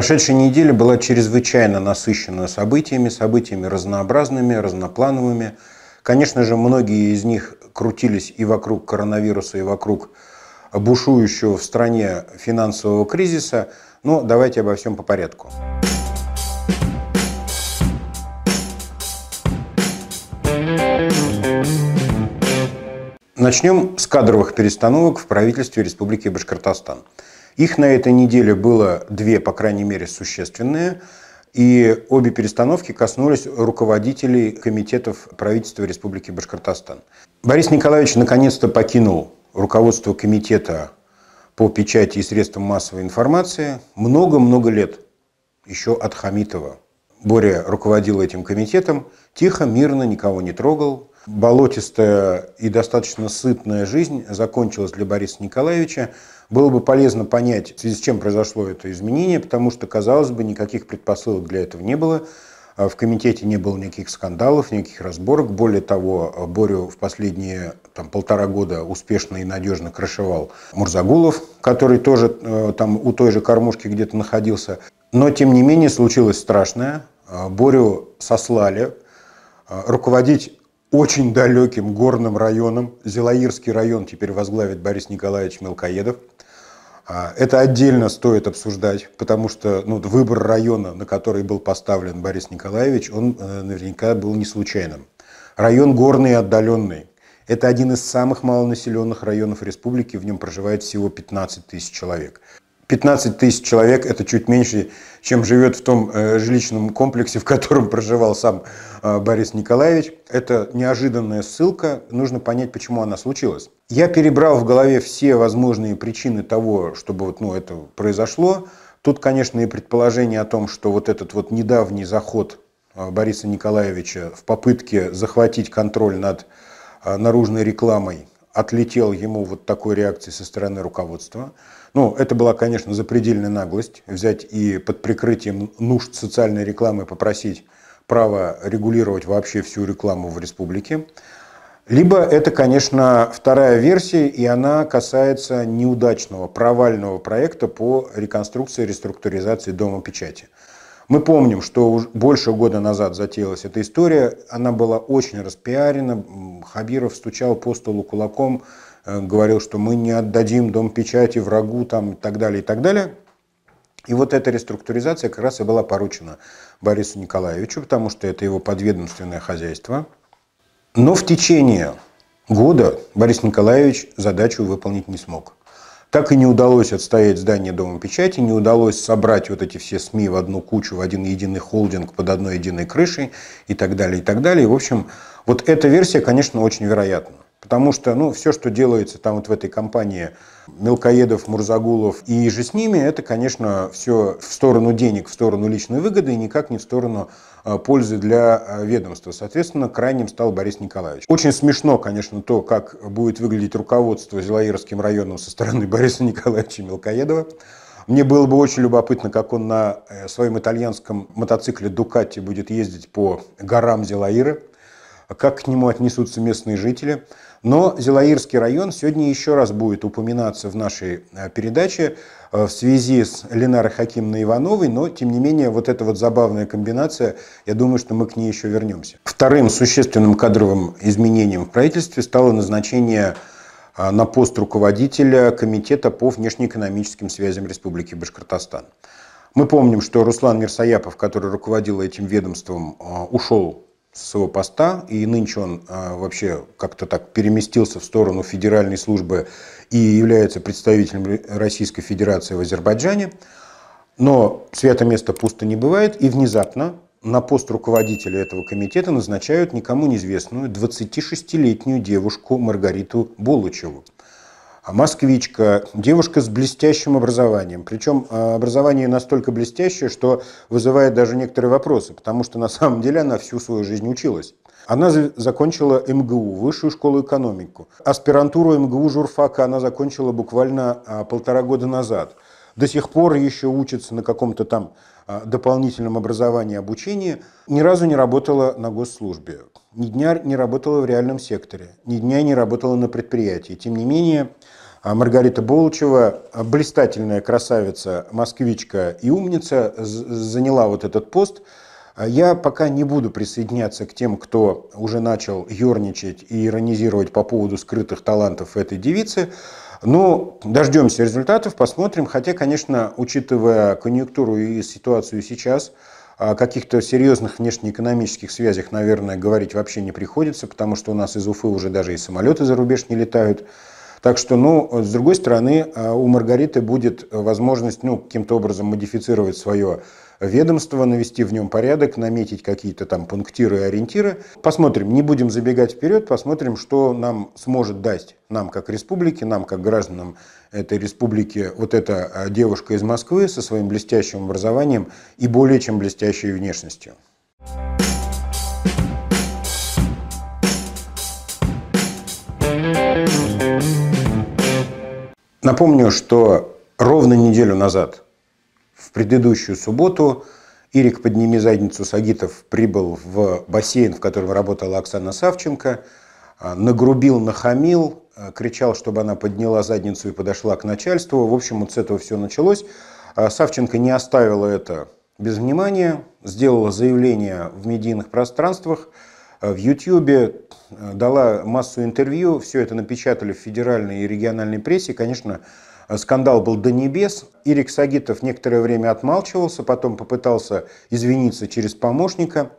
Прошедшая неделя была чрезвычайно насыщена событиями, событиями разнообразными, разноплановыми. Конечно же, многие из них крутились и вокруг коронавируса, и вокруг бушующего в стране финансового кризиса. Но давайте обо всем по порядку. Начнем с кадровых перестановок в правительстве Республики Башкортостан. Их на этой неделе было две, по крайней мере, существенные. И обе перестановки коснулись руководителей комитетов правительства Республики Башкортостан. Борис Николаевич наконец-то покинул руководство комитета по печати и средствам массовой информации много-много лет, еще от Хамитова. Боря руководил этим комитетом, тихо, мирно, никого не трогал, болотистая и достаточно сытная жизнь закончилась для Бориса Николаевича. Было бы полезно понять, в связи с чем произошло это изменение, потому что, казалось бы, никаких предпосылок для этого не было. А в комитете не было никаких скандалов, никаких разборок. Более того, Борю в последние там, полтора года успешно и надежно крышевал Мурзагулов, который тоже э, там у той же кормушки где-то находился. Но, тем не менее, случилось страшное. Э, Борю сослали. Э, руководить очень далеким горным районом. Зелаирский район теперь возглавит Борис Николаевич Мелкоедов. А, это отдельно стоит обсуждать, потому что ну, выбор района, на который был поставлен Борис Николаевич, он э, наверняка был не случайным. Район горный и отдаленный. Это один из самых малонаселенных районов республики, в нем проживает всего 15 тысяч человек. 15 тысяч человек – это чуть меньше чем живет в том э, жилищном комплексе, в котором проживал сам э, Борис Николаевич. Это неожиданная ссылка, нужно понять, почему она случилась. Я перебрал в голове все возможные причины того, чтобы вот, ну, это произошло. Тут, конечно, и предположение о том, что вот этот вот недавний заход э, Бориса Николаевича в попытке захватить контроль над наружной рекламой отлетел ему вот такой реакции со стороны руководства. Ну, это была, конечно, запредельная наглость взять и под прикрытием нужд социальной рекламы попросить право регулировать вообще всю рекламу в республике. Либо это, конечно, вторая версия, и она касается неудачного, провального проекта по реконструкции и реструктуризации Дома печати. Мы помним, что больше года назад затеялась эта история, она была очень распиарена, Хабиров стучал по столу кулаком, Э, говорил, что мы не отдадим дом печати врагу там, и так далее, и так далее. И вот эта реструктуризация как раз и была поручена Борису Николаевичу, потому что это его подведомственное хозяйство. Но в течение года Борис Николаевич задачу выполнить не смог. Так и не удалось отстоять здание Дома печати, не удалось собрать вот эти все СМИ в одну кучу, в один единый холдинг под одной единой крышей и так далее, и так далее. И, в общем, вот эта версия, конечно, очень вероятна. Потому что ну, все, что делается там вот в этой компании Мелкоедов, Мурзагулов и же с ними, это, конечно, все в сторону денег, в сторону личной выгоды и никак не в сторону а, пользы для а, ведомства. Соответственно, крайним стал Борис Николаевич. Очень смешно, конечно, то, как будет выглядеть руководство Зелаирским районом со стороны Бориса Николаевича Мелкоедова. Мне было бы очень любопытно, как он на э, своем итальянском мотоцикле Дукати будет ездить по горам Зелаира, как к нему отнесутся местные жители – но Зелаирский район сегодня еще раз будет упоминаться в нашей э, передаче э, в связи с Ленарой Хакимной Ивановой, но, тем не менее, вот эта вот забавная комбинация, я думаю, что мы к ней еще вернемся. Вторым существенным кадровым изменением в правительстве стало назначение э, на пост руководителя Комитета по внешнеэкономическим связям Республики Башкортостан. Мы помним, что Руслан Мирсояпов, который руководил этим ведомством, ушел с своего поста, и нынче он а, вообще как-то так переместился в сторону федеральной службы и является представителем Российской Федерации в Азербайджане. Но свято место пусто не бывает, и внезапно на пост руководителя этого комитета назначают никому неизвестную 26-летнюю девушку Маргариту Булычеву. А москвичка, девушка с блестящим образованием. Причем а, образование настолько блестящее, что вызывает даже некоторые вопросы, потому что на самом деле она всю свою жизнь училась. Она закончила МГУ, высшую школу экономику. Аспирантуру МГУ журфака она закончила буквально а, полтора года назад. До сих пор еще учится на каком-то там дополнительном образовании, обучении. Ни разу не работала на госслужбе. Ни дня не работала в реальном секторе. Ни дня не работала на предприятии. Тем не менее, а Маргарита Булычева, а, блистательная красавица, москвичка и умница, заняла вот этот пост. А я пока не буду присоединяться к тем, кто уже начал ерничать и иронизировать по поводу скрытых талантов этой девицы. Но дождемся результатов, посмотрим. Хотя, конечно, учитывая конъюнктуру и ситуацию сейчас, о каких-то серьезных внешнеэкономических связях, наверное, говорить вообще не приходится, потому что у нас из Уфы уже даже и самолеты за рубеж не летают. Так что, ну, с другой стороны, а, у Маргариты будет возможность, ну, каким-то образом модифицировать свое ведомство, навести в нем порядок, наметить какие-то там пунктиры и ориентиры. Посмотрим, не будем забегать вперед, посмотрим, что нам сможет дать, нам как республике, нам как гражданам этой республики, вот эта а, девушка из Москвы со своим блестящим образованием и более чем блестящей внешностью. Напомню, что ровно неделю назад, в предыдущую субботу, Ирик «Подними задницу» Сагитов прибыл в бассейн, в котором работала Оксана Савченко, а, нагрубил, нахамил, а, кричал, чтобы она подняла задницу и подошла к начальству. В общем, вот с этого все началось. А, Савченко не оставила это без внимания, сделала заявление в медийных пространствах – а в Ютьюбе э, дала массу интервью, все это напечатали в федеральной и региональной прессе. Конечно, э, скандал был до небес. Ирик Сагитов некоторое время отмалчивался, потом попытался извиниться через помощника.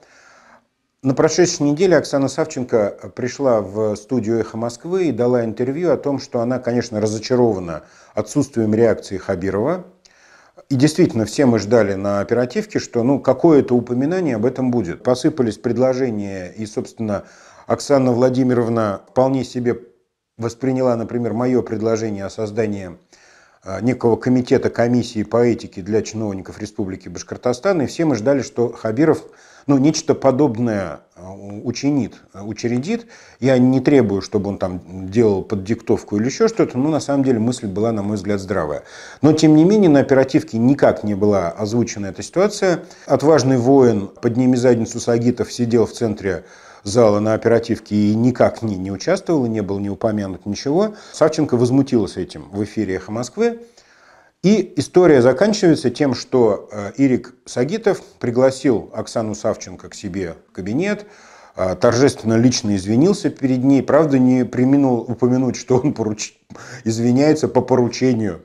На прошедшей неделе Оксана Савченко э, пришла в студию «Эхо Москвы» и дала интервью о том, что она, конечно, разочарована отсутствием реакции Хабирова, и действительно, все мы ждали на оперативке, что ну, какое-то упоминание об этом будет. Посыпались предложения, и, собственно, Оксана Владимировна вполне себе восприняла, например, мое предложение о создании а, некого комитета комиссии по этике для чиновников Республики Башкортостан, и все мы ждали, что Хабиров ну, нечто подобное э, учинит, э, учредит. Я не требую, чтобы он там делал под диктовку или еще что-то, но на самом деле мысль была, на мой взгляд, здравая. Но, тем не менее, на оперативке никак не была озвучена эта ситуация. Отважный воин «Подними задницу» Сагитов сидел в центре зала на оперативке и никак не, не участвовал, и не был не упомянут ничего. Савченко возмутилась этим в эфире «Эхо Москвы». И история заканчивается тем, что э, Ирик Сагитов пригласил Оксану Савченко к себе в кабинет, э, торжественно лично извинился перед ней, правда не применил упомянуть, что он поруч... извиняется по поручению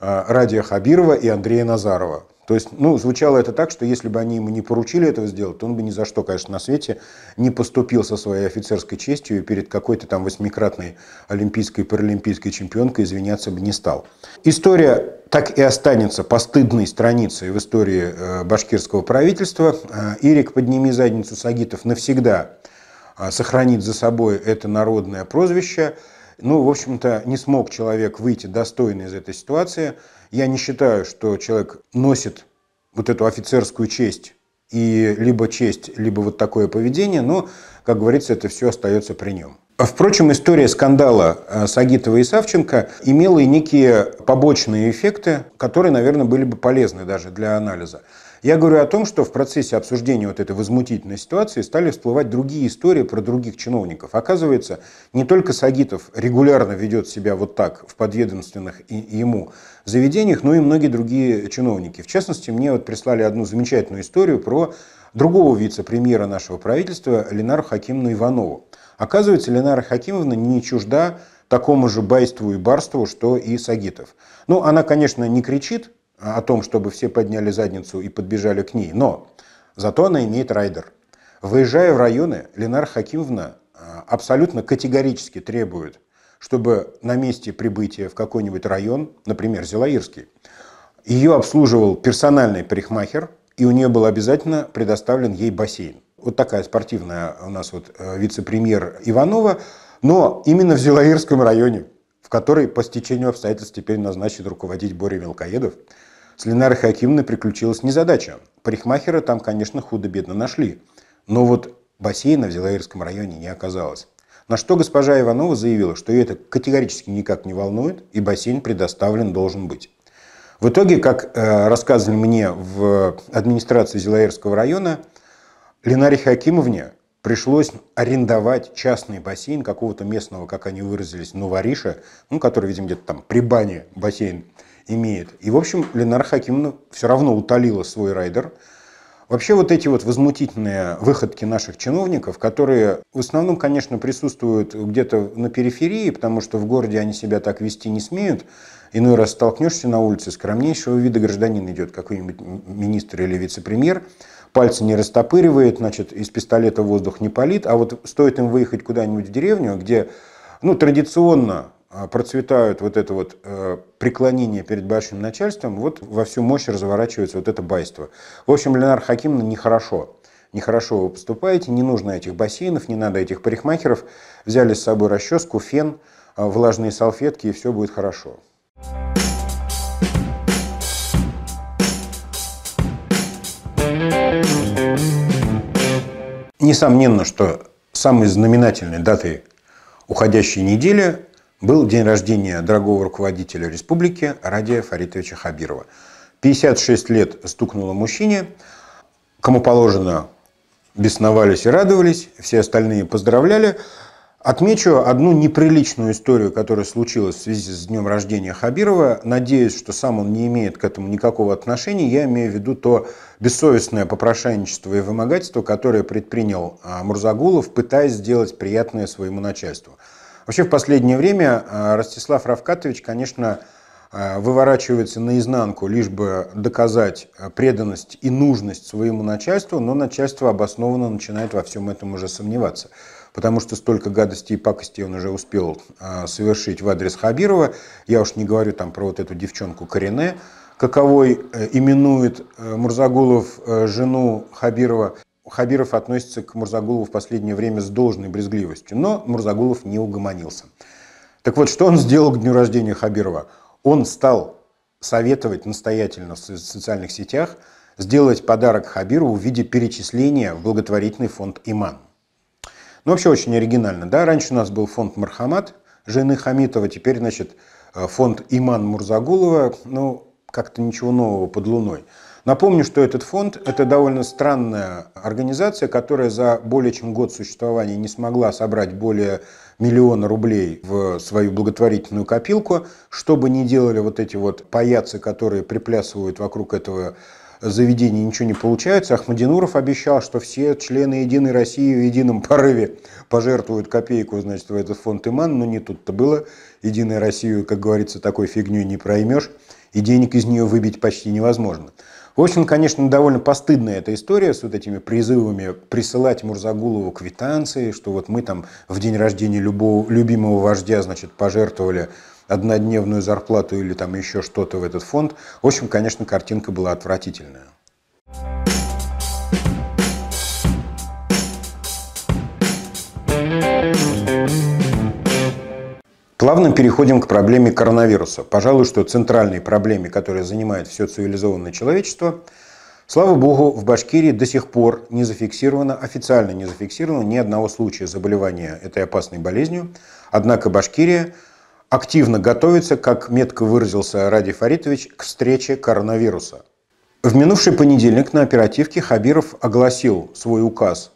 э, Радия Хабирова и Андрея Назарова. То есть, ну, звучало это так, что если бы они ему не поручили этого сделать, то он бы ни за что, конечно, на свете не поступил со своей офицерской честью и перед какой-то там восьмикратной олимпийской и паралимпийской чемпионкой извиняться бы не стал. История так и останется постыдной страницей в истории э, башкирского правительства. Э, Ирик «Подними задницу» Сагитов навсегда э, сохранит за собой это народное прозвище. Ну, в общем-то, не смог человек выйти достойно из этой ситуации – я не считаю, что человек носит вот эту офицерскую честь и либо честь, либо вот такое поведение, но, как говорится, это все остается при нем. А, впрочем, история скандала а, Сагитова и Савченко имела и некие побочные эффекты, которые, наверное, были бы полезны даже для анализа. Я говорю о том, что в процессе обсуждения вот этой возмутительной ситуации стали всплывать другие истории про других чиновников. Оказывается, не только Сагитов регулярно ведет себя вот так в подведомственных ему заведениях, но и многие другие чиновники. В частности, мне вот прислали одну замечательную историю про другого вице-премьера нашего правительства Ленару Хакимовну Иванову. Оказывается, Ленара Хакимовна не чужда такому же байству и барству, что и Сагитов. Ну, она, конечно, не кричит, о том, чтобы все подняли задницу и подбежали к ней, но зато она имеет райдер. Выезжая в районы, Ленар Хакимовна а, абсолютно категорически требует, чтобы на месте прибытия в какой-нибудь район, например, Зелаирский, ее обслуживал персональный парикмахер, и у нее был обязательно предоставлен ей бассейн. Вот такая спортивная у нас вот э, вице-премьер Иванова, но именно в Зелаирском районе в которой по стечению обстоятельств теперь назначит руководить Боря Мелкоедов, с Ленарой Хакимовной приключилась незадача. Парикмахера там, конечно, худо-бедно нашли. Но вот бассейна в Зелаирском районе не оказалось. На что госпожа Иванова заявила, что ее это категорически никак не волнует, и бассейн предоставлен должен быть. В итоге, как э, рассказывали мне в администрации Зелаирского района, Ленаре Хакимовне пришлось арендовать частный бассейн какого-то местного, как они выразились, нувариша, ну, который, видимо, где-то там при бане бассейн имеет. И, в общем, Ленар Хакимовна все равно утолила свой райдер. Вообще вот эти вот возмутительные выходки наших чиновников, которые в основном, конечно, присутствуют где-то на периферии, потому что в городе они себя так вести не смеют. Иной раз столкнешься на улице, скромнейшего вида гражданин идет какой-нибудь министр или вице-премьер – пальцы не растопыривает, значит, из пистолета воздух не палит, а вот стоит им выехать куда-нибудь в деревню, где, ну, традиционно а, процветают вот это вот э, преклонение перед большим начальством, вот во всю мощь разворачивается вот это байство. В общем, Ленар Хакимовна нехорошо. Нехорошо вы поступаете, не нужно этих бассейнов, не надо этих парикмахеров. Взяли с собой расческу, фен, а, влажные салфетки, и все будет хорошо. Несомненно, что самой знаменательной датой уходящей недели был день рождения дорогого руководителя республики Радия Фаритовича Хабирова. 56 лет стукнуло мужчине, кому положено бесновались и радовались, все остальные поздравляли. Отмечу одну неприличную историю, которая случилась в связи с днем рождения Хабирова. Надеюсь, что сам он не имеет к этому никакого отношения. Я имею в виду то бессовестное попрошайничество и вымогательство, которое предпринял а, Мурзагулов, пытаясь сделать приятное своему начальству. Вообще в последнее время а, Ростислав Равкатович, конечно, а, выворачивается наизнанку, лишь бы доказать преданность и нужность своему начальству, но начальство обоснованно начинает во всем этом уже сомневаться. Потому что столько гадостей и пакостей он уже успел совершить в адрес Хабирова. Я уж не говорю там про вот эту девчонку Корене, каковой э, именует э, Мурзагулов э, жену Хабирова. Хабиров относится к Мурзагулову в последнее время с должной брезгливостью, но Мурзагулов не угомонился. Так вот, что он сделал к дню рождения Хабирова? Он стал советовать настоятельно в социальных сетях сделать подарок Хабирову в виде перечисления в благотворительный фонд «Иман». Ну, вообще очень оригинально, да? Раньше у нас был фонд «Мархамат» жены Хамитова, теперь, значит, фонд «Иман Мурзагулова». Ну, как-то ничего нового под Луной. Напомню, что этот фонд – это довольно странная организация, которая за более чем год существования не смогла собрать более миллиона рублей в свою благотворительную копилку. Что бы ни делали вот эти вот паяцы, которые приплясывают вокруг этого заведения, ничего не получается. Ахмадинуров обещал, что все члены «Единой России» в едином порыве пожертвуют копейку значит, в этот фонд «Иман», но не тут-то было. Единой Россию», как говорится, такой фигней не проймешь и денег из нее выбить почти невозможно. В общем, конечно, довольно постыдная эта история с вот этими призывами присылать Мурзагулову квитанции, что вот мы там в день рождения любого, любимого вождя, значит, пожертвовали однодневную зарплату или там еще что-то в этот фонд. В общем, конечно, картинка была отвратительная. Плавно переходим к проблеме коронавируса. Пожалуй, что центральной проблеме, которая занимает все цивилизованное человечество, слава богу, в Башкирии до сих пор не зафиксировано, официально не зафиксировано ни одного случая заболевания этой опасной болезнью. Однако Башкирия активно готовится, как метко выразился Ради Фаритович, к встрече коронавируса. В минувший понедельник на оперативке Хабиров огласил свой указ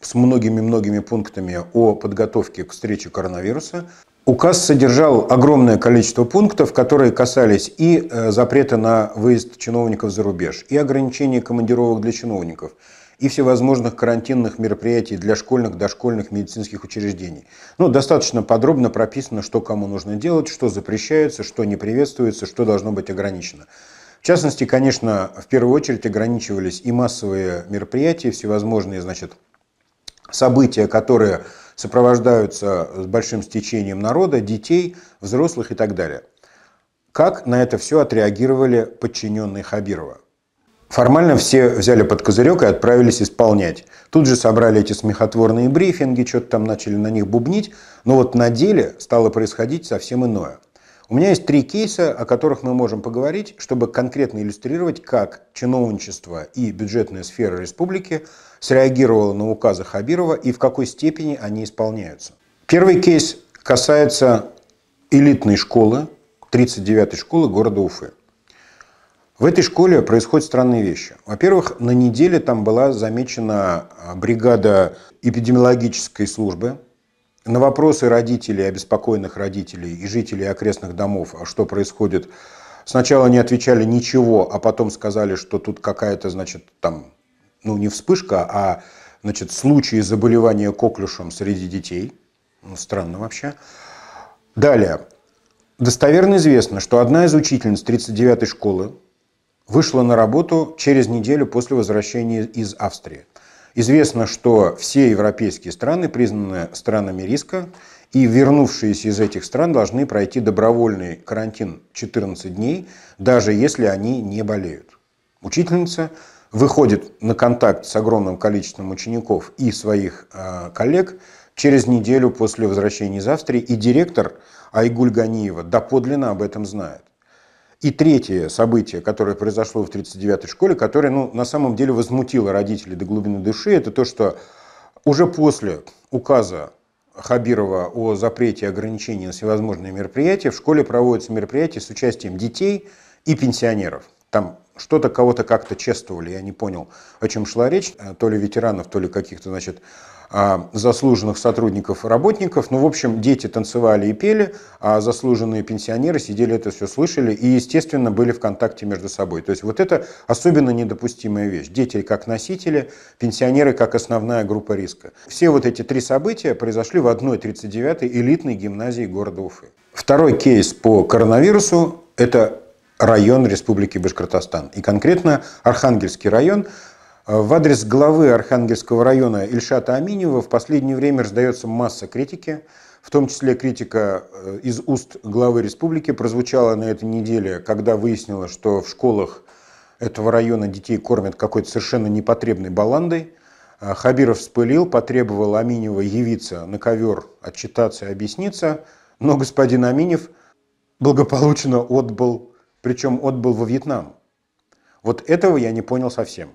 с многими-многими пунктами о подготовке к встрече коронавируса, Указ содержал огромное количество пунктов, которые касались и э, запрета на выезд чиновников за рубеж, и ограничения командировок для чиновников, и всевозможных карантинных мероприятий для школьных, дошкольных, медицинских учреждений. Ну, достаточно подробно прописано, что кому нужно делать, что запрещается, что не приветствуется, что должно быть ограничено. В частности, конечно, в первую очередь ограничивались и массовые мероприятия, всевозможные, значит, события, которые сопровождаются с большим стечением народа, детей, взрослых и так далее. Как на это все отреагировали подчиненные Хабирова? Формально все взяли под козырек и отправились исполнять. Тут же собрали эти смехотворные брифинги, что-то там начали на них бубнить, но вот на деле стало происходить совсем иное – у меня есть три кейса, о которых мы можем поговорить, чтобы конкретно иллюстрировать, как чиновничество и бюджетная сфера республики среагировала на указы Хабирова и в какой степени они исполняются. Первый кейс касается элитной школы, 39-й школы города Уфы. В этой школе происходят странные вещи. Во-первых, на неделе там была замечена а, бригада эпидемиологической службы на вопросы родителей, обеспокоенных родителей и жителей окрестных домов, а что происходит, сначала не отвечали ничего, а потом сказали, что тут какая-то, значит, там, ну не вспышка, а, значит, случаи заболевания коклюшем среди детей. Ну, странно вообще. Далее. Достоверно известно, что одна из учительниц 39-й школы вышла на работу через неделю после возвращения из Австрии. Известно, что все европейские страны признаны странами риска, и вернувшиеся из этих стран должны пройти добровольный карантин 14 дней, даже если они не болеют. Учительница выходит на контакт с огромным количеством учеников и своих а, коллег через неделю после возвращения из Австрии, и директор Айгуль Ганиева доподлинно об этом знает. И третье событие, которое произошло в 39-й школе, которое ну, на самом деле возмутило родителей до глубины души, это то, что уже после указа Хабирова о запрете и на всевозможные мероприятия в школе проводятся мероприятия с участием детей и пенсионеров. Там что-то кого-то как-то чествовали, я не понял, о чем шла речь, э, то ли ветеранов, то ли каких-то, значит, а, заслуженных сотрудников, работников. Ну, в общем, дети танцевали и пели, а заслуженные пенсионеры сидели это все слышали и, естественно, были в контакте между собой. То есть вот это особенно недопустимая вещь. Дети как носители, пенсионеры как основная группа риска. Все вот эти три события произошли в одной 39-й элитной гимназии города Уфы. Второй кейс по коронавирусу – это район Республики Башкортостан. И конкретно Архангельский район. Э, в адрес главы Архангельского района Ильшата Аминева в последнее время раздается масса критики, в том числе критика э, из уст главы республики прозвучала на этой неделе, когда выяснилось, что в школах этого района детей кормят какой-то совершенно непотребной баландой. Э, Хабиров вспылил, потребовал Аминева явиться на ковер, отчитаться и объясниться, но господин Аминев благополучно отбыл причем отбыл во Вьетнам. Вот этого я не понял совсем.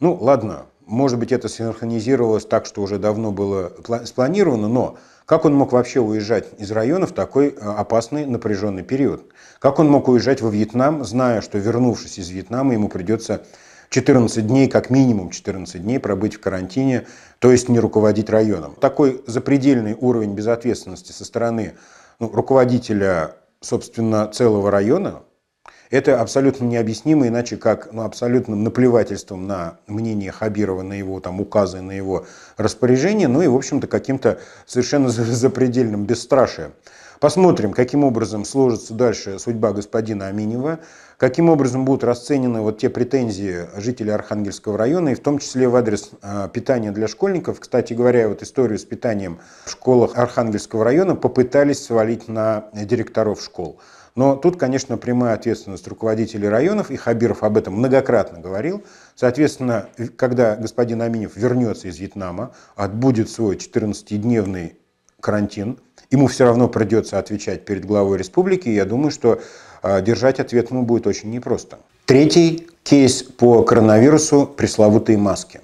Ну, ладно, может быть, это синхронизировалось так, что уже давно было спланировано, но как он мог вообще уезжать из района в такой э, опасный напряженный период? Как он мог уезжать во Вьетнам, зная, что вернувшись из Вьетнама, ему придется 14 дней, как минимум 14 дней пробыть в карантине, то есть не руководить районом. Такой запредельный уровень безответственности со стороны ну, руководителя, собственно, целого района, это абсолютно необъяснимо, иначе как ну, абсолютным наплевательством на мнение Хабирова, на его там, указы, на его распоряжение, ну и, в общем-то, каким-то совершенно запредельным бесстрашием. Посмотрим, каким образом сложится дальше судьба господина Аминева, каким образом будут расценены вот те претензии жителей Архангельского района, и в том числе в адрес а, питания для школьников. Кстати говоря, вот историю с питанием в школах Архангельского района попытались свалить на директоров школ. Но тут, конечно, прямая ответственность руководителей районов, и Хабиров об этом многократно говорил. Соответственно, когда господин Аминев вернется из Вьетнама, отбудет свой 14-дневный карантин, ему все равно придется отвечать перед главой республики, и я думаю, что а, держать ответ ему будет очень непросто. Третий кейс по коронавирусу – пресловутые маски.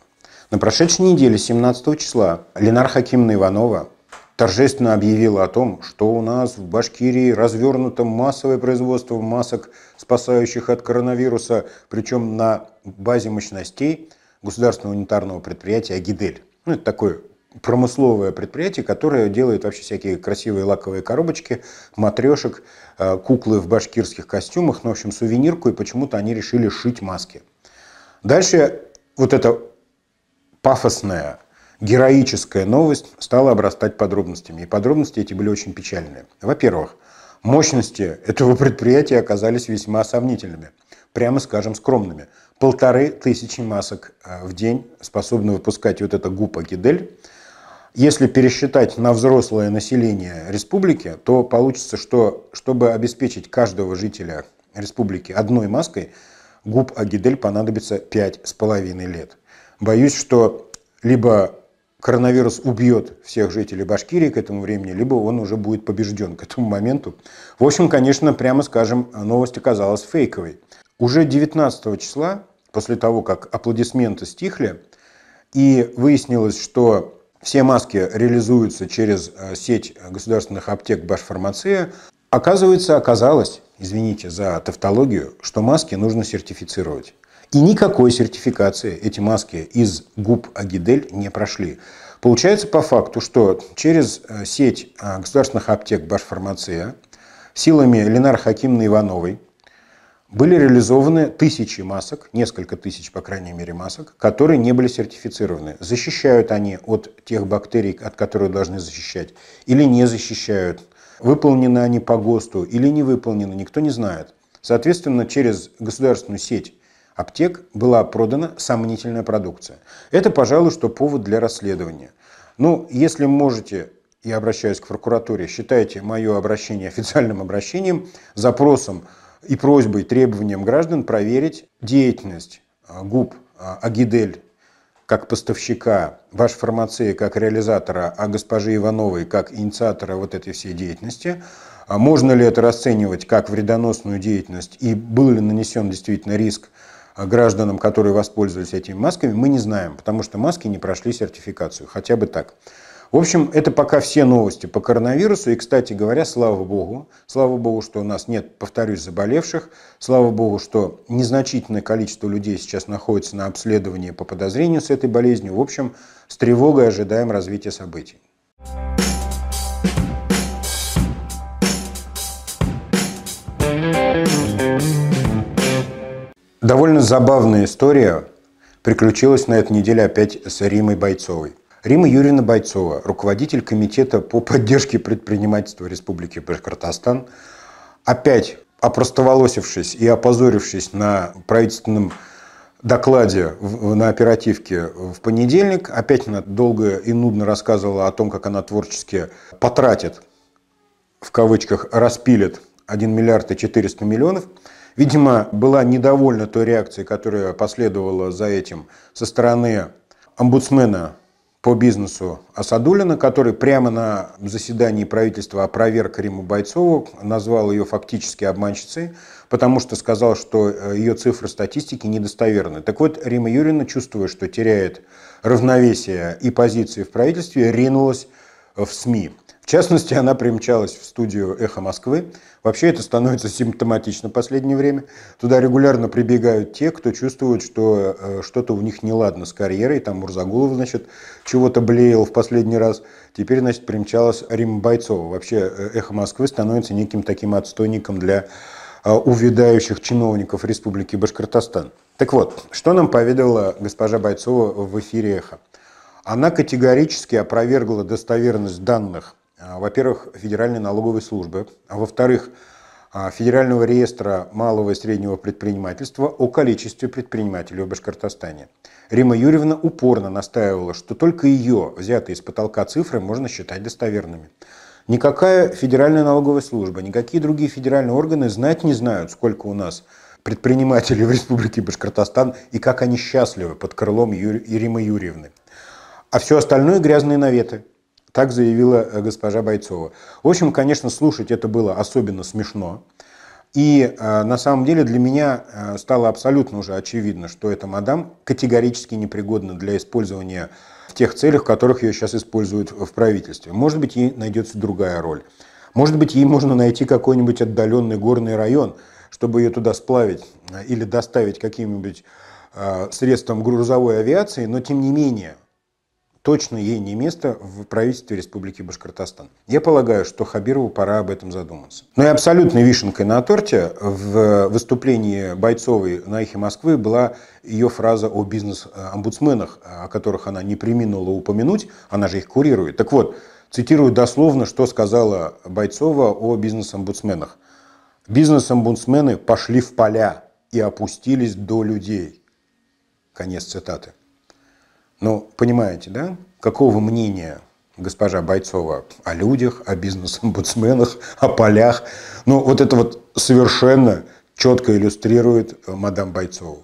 На прошедшей неделе, 17 числа, Ленар Хакимовна Иванова торжественно объявила о том, что у нас в Башкирии развернуто массовое производство масок, спасающих от коронавируса, причем на базе мощностей государственного унитарного предприятия «Агидель». Ну, это такой промысловое предприятие, которое делает вообще всякие красивые лаковые коробочки, матрешек, э, куклы в башкирских костюмах, ну, в общем, сувенирку, и почему-то они решили шить маски. Дальше вот эта пафосная, героическая новость стала обрастать подробностями, и подробности эти были очень печальные. Во-первых, мощности этого предприятия оказались весьма сомнительными, прямо скажем, скромными. Полторы тысячи масок э, в день способны выпускать вот эта гупа Гидель – если пересчитать на взрослое население республики, то получится, что чтобы обеспечить каждого жителя республики одной маской, губ Агидель понадобится 5,5 лет. Боюсь, что либо коронавирус убьет всех жителей Башкирии к этому времени, либо он уже будет побежден к этому моменту. В общем, конечно, прямо скажем, новость оказалась фейковой. Уже 19 числа, после того, как аплодисменты стихли, и выяснилось, что все маски реализуются через э, сеть государственных аптек Башфармация. Оказывается, оказалось, извините за тавтологию, что маски нужно сертифицировать. И никакой сертификации эти маски из губ Агидель не прошли. Получается по факту, что через э, сеть э, государственных аптек Башфармация силами Ленар Хакимны Ивановой были реализованы тысячи масок, несколько тысяч, по крайней мере, масок, которые не были сертифицированы. Защищают они от тех бактерий, от которых должны защищать, или не защищают. Выполнены они по ГОСТу или не выполнены, никто не знает. Соответственно, через государственную сеть аптек была продана сомнительная продукция. Это, пожалуй, что повод для расследования. Ну, если можете, я обращаюсь к прокуратуре, считайте мое обращение официальным обращением, запросом и просьбой, требованием граждан проверить деятельность а, ГУП а, «Агидель» как поставщика, ваш фармацея как реализатора, а госпожи Ивановой как инициатора вот этой всей деятельности. А можно ли это расценивать как вредоносную деятельность и был ли нанесен действительно риск гражданам, которые воспользовались этими масками, мы не знаем, потому что маски не прошли сертификацию, хотя бы так. В общем, это пока все новости по коронавирусу. И, кстати говоря, слава богу, слава богу, что у нас нет, повторюсь, заболевших. Слава богу, что незначительное количество людей сейчас находится на обследовании по подозрению с этой болезнью. В общем, с тревогой ожидаем развития событий. Довольно забавная история приключилась на этой неделе опять с Римой Бойцовой. Рима Юрьевна Бойцова, руководитель Комитета по поддержке предпринимательства Республики Башкортостан, опять опростоволосившись и опозорившись на правительственном докладе на оперативке в понедельник. Опять она долго и нудно рассказывала о том, как она творчески потратит, в кавычках, распилит 1 миллиард и 400 миллионов. Видимо, была недовольна той реакцией, которая последовала за этим со стороны омбудсмена по бизнесу Асадулина, который прямо на заседании правительства опроверг Риму Бойцову, назвал ее фактически обманщицей, потому что сказал, что э, ее цифры статистики недостоверны. Так вот, Рима Юрина, чувствуя, что теряет равновесие и позиции в правительстве, ринулась в СМИ. В частности, она примчалась в студию «Эхо Москвы». Вообще это становится симптоматично в последнее время. Туда регулярно прибегают те, кто чувствует, что э, что-то у них неладно с карьерой. Там Мурзагулов, значит, чего-то блеял в последний раз. Теперь, значит, примчалась Рим Бойцова. Вообще э, «Эхо Москвы» становится неким таким отстойником для э, увядающих чиновников Республики Башкортостан. Так вот, что нам поведала госпожа Бойцова в эфире «Эхо»? Она категорически опровергла достоверность данных а, во-первых, Федеральной налоговой службы, а во-вторых, а, Федерального реестра малого и среднего предпринимательства о количестве предпринимателей в Башкортостане. Рима Юрьевна упорно настаивала, что только ее, взятые из потолка цифры, можно считать достоверными. Никакая федеральная налоговая служба, никакие другие федеральные органы знать не знают, сколько у нас предпринимателей в Республике Башкортостан и как они счастливы под крылом Юри... Римы Юрьевны. А все остальное грязные наветы. Так заявила э, госпожа Бойцова. В общем, конечно, слушать это было особенно смешно. И э, на самом деле для меня э, стало абсолютно уже очевидно, что эта мадам категорически непригодна для использования в тех целях, в которых ее сейчас используют в правительстве. Может быть, ей найдется другая роль. Может быть, ей можно найти какой-нибудь отдаленный горный район, чтобы ее туда сплавить э, или доставить каким-нибудь э, средством грузовой авиации, но тем не менее точно ей не место в правительстве Республики Башкортостан. Я полагаю, что Хабирову пора об этом задуматься. Но ну и абсолютной вишенкой на торте в выступлении Бойцовой на эхе Москвы была ее фраза о бизнес-омбудсменах, о которых она не приминула упомянуть, она же их курирует. Так вот, цитирую дословно, что сказала Бойцова о бизнес-омбудсменах. «Бизнес-омбудсмены пошли в поля и опустились до людей». Конец цитаты. Но понимаете, да, какого мнения госпожа Бойцова о людях, о бизнес-омбудсменах, о полях. Ну, вот это вот совершенно четко иллюстрирует э, мадам Бойцову.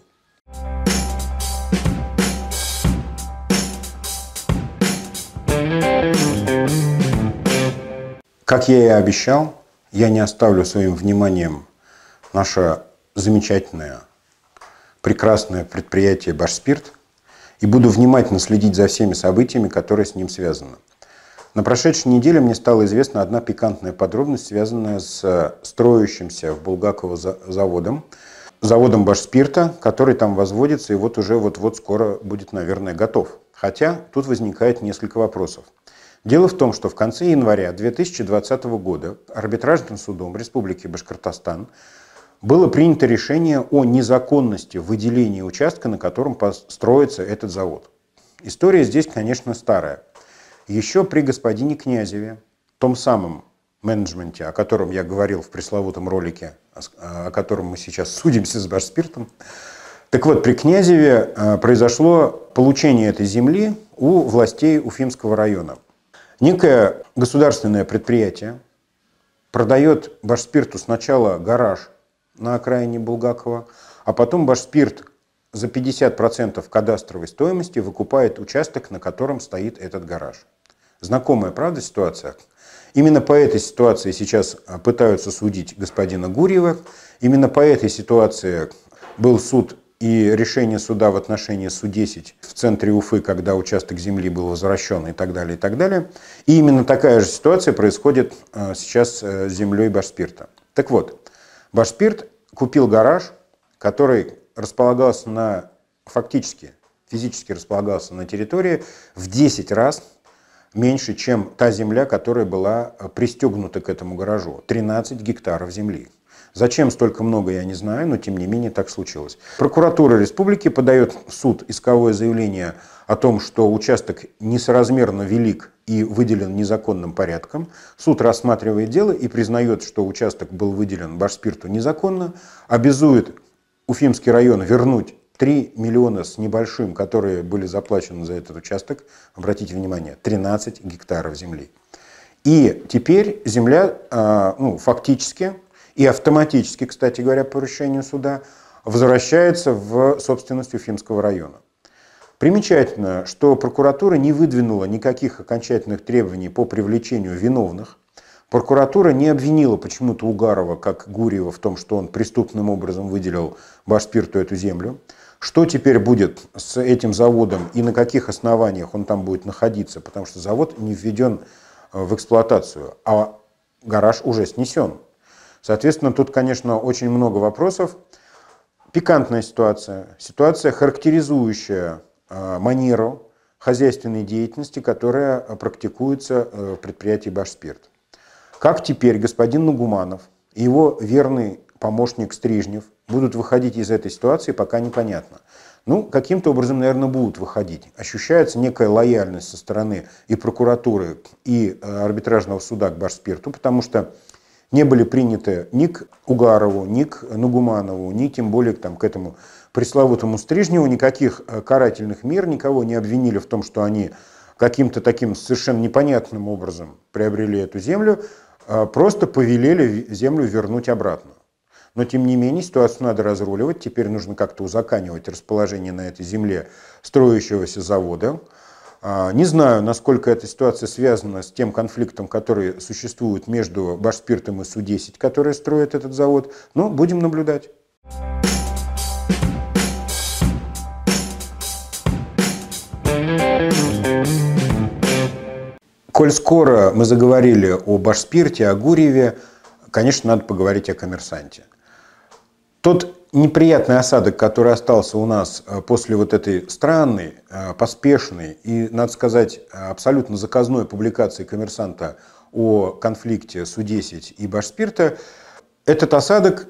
Как я и обещал, я не оставлю своим вниманием наше замечательное, прекрасное предприятие «Башспирт», и буду внимательно следить за всеми событиями, которые с ним связаны. На прошедшей неделе мне стала известна одна пикантная подробность, связанная с э, строящимся в Булгаково заводом, заводом Башспирта, который там возводится и вот уже вот-вот скоро будет, наверное, готов. Хотя тут возникает несколько вопросов. Дело в том, что в конце января 2020 года арбитражным судом Республики Башкортостан было принято решение о незаконности выделения участка, на котором построится этот завод. История здесь, конечно, старая. Еще при господине Князеве, том самом менеджменте, о котором я говорил в пресловутом ролике, о котором мы сейчас судимся с Башспиртом, так вот, при Князеве э, произошло получение этой земли у властей Уфимского района. Некое государственное предприятие продает Башспирту сначала гараж на окраине Булгакова, а потом Башспирт за 50% кадастровой стоимости выкупает участок, на котором стоит этот гараж. Знакомая, правда, ситуация? Именно по этой ситуации сейчас а, пытаются судить господина Гурьева. Именно по этой ситуации был суд и решение суда в отношении Су-10 в центре Уфы, когда участок земли был возвращен и так далее, и так далее. И именно такая же ситуация происходит а, сейчас э, с землей Башспирта. Так вот, Башспирт купил гараж, который располагался на, фактически, физически располагался на территории в 10 раз меньше, чем та земля, которая была э, пристегнута к этому гаражу. 13 гектаров земли. Зачем столько много, я не знаю, но тем не менее так случилось. Прокуратура республики подает в суд исковое заявление о том, что участок несоразмерно велик и выделен незаконным порядком. Суд рассматривает дело и признает, что участок был выделен Башспирту незаконно, обязует Уфимский район вернуть 3 миллиона с небольшим, которые были заплачены за этот участок, обратите внимание, 13 гектаров земли. И теперь земля а, ну, фактически и автоматически, кстати говоря, по решению суда, возвращается в собственность Уфимского района. Примечательно, что прокуратура не выдвинула никаких окончательных требований по привлечению виновных. Прокуратура не обвинила почему-то Угарова, как Гурьева, в том, что он преступным образом выделил Башпирту эту землю. Что теперь будет с этим заводом и на каких основаниях он там будет находиться, потому что завод не введен э, в эксплуатацию, а гараж уже снесен. Соответственно, тут, конечно, очень много вопросов. Пикантная ситуация, ситуация, характеризующая Э, манеру хозяйственной деятельности, которая э, практикуется э, в предприятии «Башспирт». Как теперь господин Нагуманов и его верный помощник Стрижнев будут выходить из этой ситуации, пока непонятно. Ну, каким-то образом, наверное, будут выходить. Ощущается некая лояльность со стороны и прокуратуры, и арбитражного суда к Башспирту, потому что не были приняты ни к Угарову, ни к Нагуманову, ни тем более там, к этому пресловутому Стрижневу, никаких э, карательных мер, никого не обвинили в том, что они каким-то таким совершенно непонятным образом приобрели эту землю, а просто повелели землю вернуть обратно. Но, тем не менее, ситуацию надо разруливать. Теперь нужно как-то узаканивать расположение на этой земле строящегося завода. А, не знаю, насколько эта ситуация связана с тем конфликтом, который существует между Башспиртом и Су-10, которые строят этот завод, но будем наблюдать. Коль скоро мы заговорили о Башспирте, о Гурьеве, конечно, надо поговорить о коммерсанте. Тот неприятный осадок, который остался у нас э, после вот этой странной, э, поспешной и, надо сказать, абсолютно заказной публикации коммерсанта о конфликте Су-10 и Башспирта, этот осадок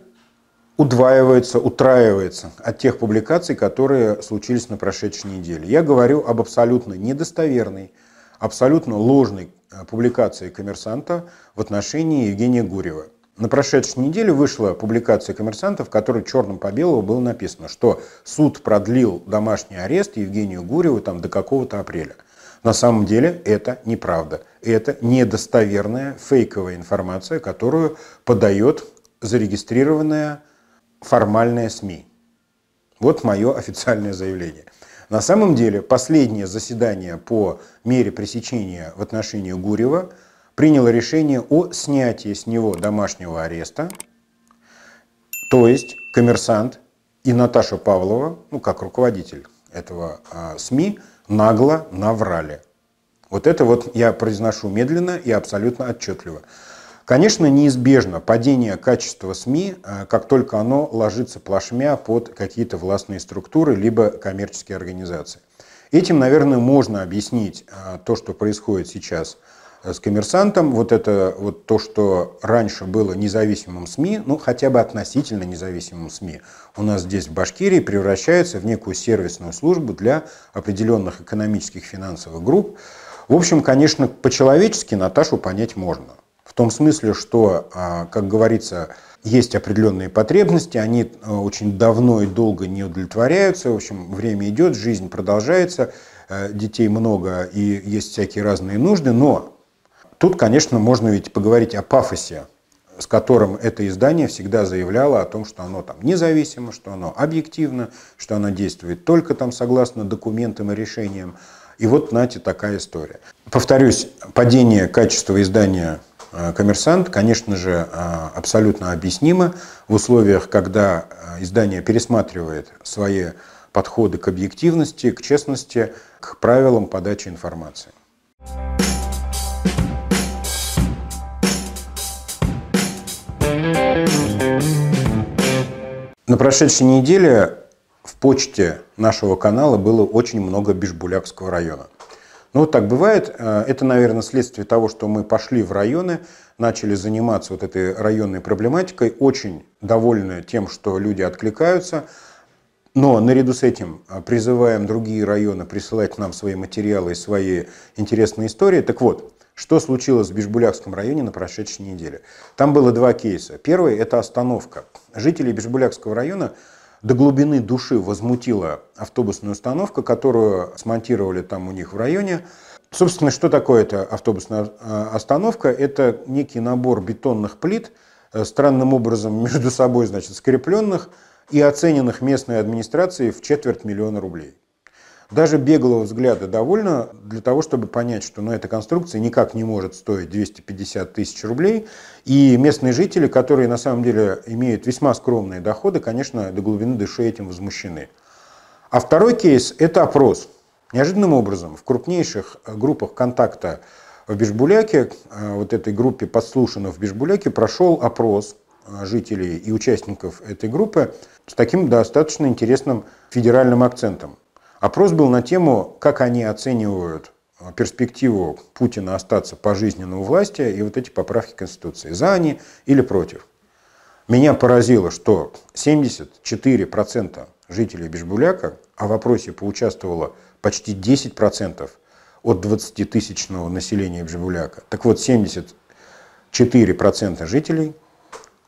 удваивается, утраивается от тех публикаций, которые случились на прошедшей неделе. Я говорю об абсолютно недостоверной, абсолютно ложной э, публикации «Коммерсанта» в отношении Евгения Гурьева. На прошедшей неделе вышла публикация «Коммерсанта», в которой черным по белому было написано, что суд продлил домашний арест Евгению Гурьеву там до какого-то апреля. На самом деле это неправда. Это недостоверная фейковая информация, которую подает зарегистрированная формальная СМИ. Вот мое официальное заявление. На самом деле, последнее заседание по мере пресечения в отношении Гурева приняло решение о снятии с него домашнего ареста, то есть коммерсант и Наташа Павлова, ну как руководитель этого а, СМИ, нагло наврали. Вот это вот я произношу медленно и абсолютно отчетливо. Конечно, неизбежно падение качества СМИ, э, как только оно ложится плашмя под какие-то властные структуры либо коммерческие организации. Этим, наверное, можно объяснить э, то, что происходит сейчас э, с коммерсантом. Вот это вот то, что раньше было независимым СМИ, ну хотя бы относительно независимым СМИ, у нас здесь в Башкирии превращается в некую сервисную службу для определенных экономических финансовых групп. В общем, конечно, по-человечески Наташу понять можно. В том смысле, что, а, как говорится, есть определенные потребности, они а, очень давно и долго не удовлетворяются, в общем, время идет, жизнь продолжается, а, детей много и есть всякие разные нужды, но тут, конечно, можно ведь поговорить о пафосе, с которым это издание всегда заявляло о том, что оно там независимо, что оно объективно, что оно действует только там согласно документам и решениям. И вот, знаете, такая история. Повторюсь, падение качества издания Э, коммерсант, конечно же, э, абсолютно объяснимо в условиях, когда э, издание пересматривает свои подходы к объективности, к честности, к правилам подачи информации. На прошедшей неделе в почте нашего канала было очень много Бишбулякского района. Ну, вот так бывает. Э, это, наверное, следствие того, что мы пошли в районы, начали заниматься вот этой районной проблематикой, очень довольны тем, что люди откликаются. Но наряду с этим э, призываем другие районы присылать нам свои материалы и свои интересные истории. Так вот, что случилось в Бишбулякском районе на прошедшей неделе? Там было два кейса. Первый – это остановка. Жители Бишбулякского района – до глубины души возмутила автобусная установка, которую смонтировали там у них в районе. Собственно, что такое эта автобусная э, остановка? Это некий набор бетонных плит, э, странным образом между собой значит, скрепленных и оцененных местной администрацией в четверть миллиона рублей. Даже беглого взгляда довольно для того, чтобы понять, что ну, эта конструкция никак не может стоить 250 тысяч рублей. И местные жители, которые на самом деле имеют весьма скромные доходы, конечно, до глубины души этим возмущены. А второй кейс – это опрос. Неожиданным образом в крупнейших группах контакта в Бешбуляке, э, вот этой группе подслушанных в Бешбуляке, прошел опрос э, жителей и участников этой группы с таким достаточно интересным федеральным акцентом. Опрос был на тему, как они оценивают э, перспективу Путина остаться пожизненно у власти и вот эти поправки Конституции. За они или против. Меня поразило, что 74% жителей Бешбуляка, а в опросе поучаствовало почти 10% от 20-тысячного населения Бешбуляка. Так вот, 74% жителей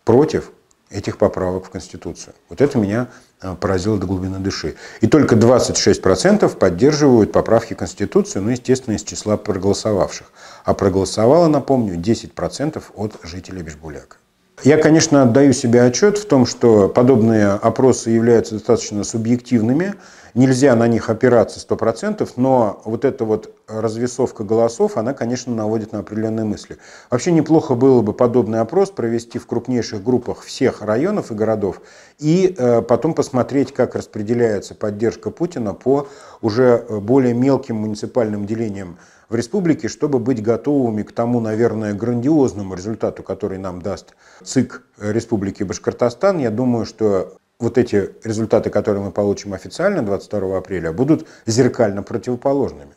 против этих поправок в Конституцию. Вот это меня Э, поразило до глубины души. И только 26% поддерживают поправки Конституции, ну, естественно, из числа проголосовавших. А проголосовало, напомню, 10% от жителей Бешбуляка. Я, конечно, отдаю себе отчет в том, что подобные опросы являются достаточно субъективными – Нельзя на них опираться 100%, но вот эта вот развесовка голосов, она, конечно, наводит на определенные мысли. Вообще неплохо было бы подобный опрос провести в крупнейших группах всех районов и городов и э, потом посмотреть, как распределяется поддержка Путина по уже э, более мелким муниципальным делениям в республике, чтобы быть готовыми к тому, наверное, грандиозному результату, который нам даст ЦИК Республики Башкортостан. Я думаю, что вот эти результаты, которые мы получим официально 22 апреля, будут зеркально противоположными.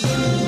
Thank you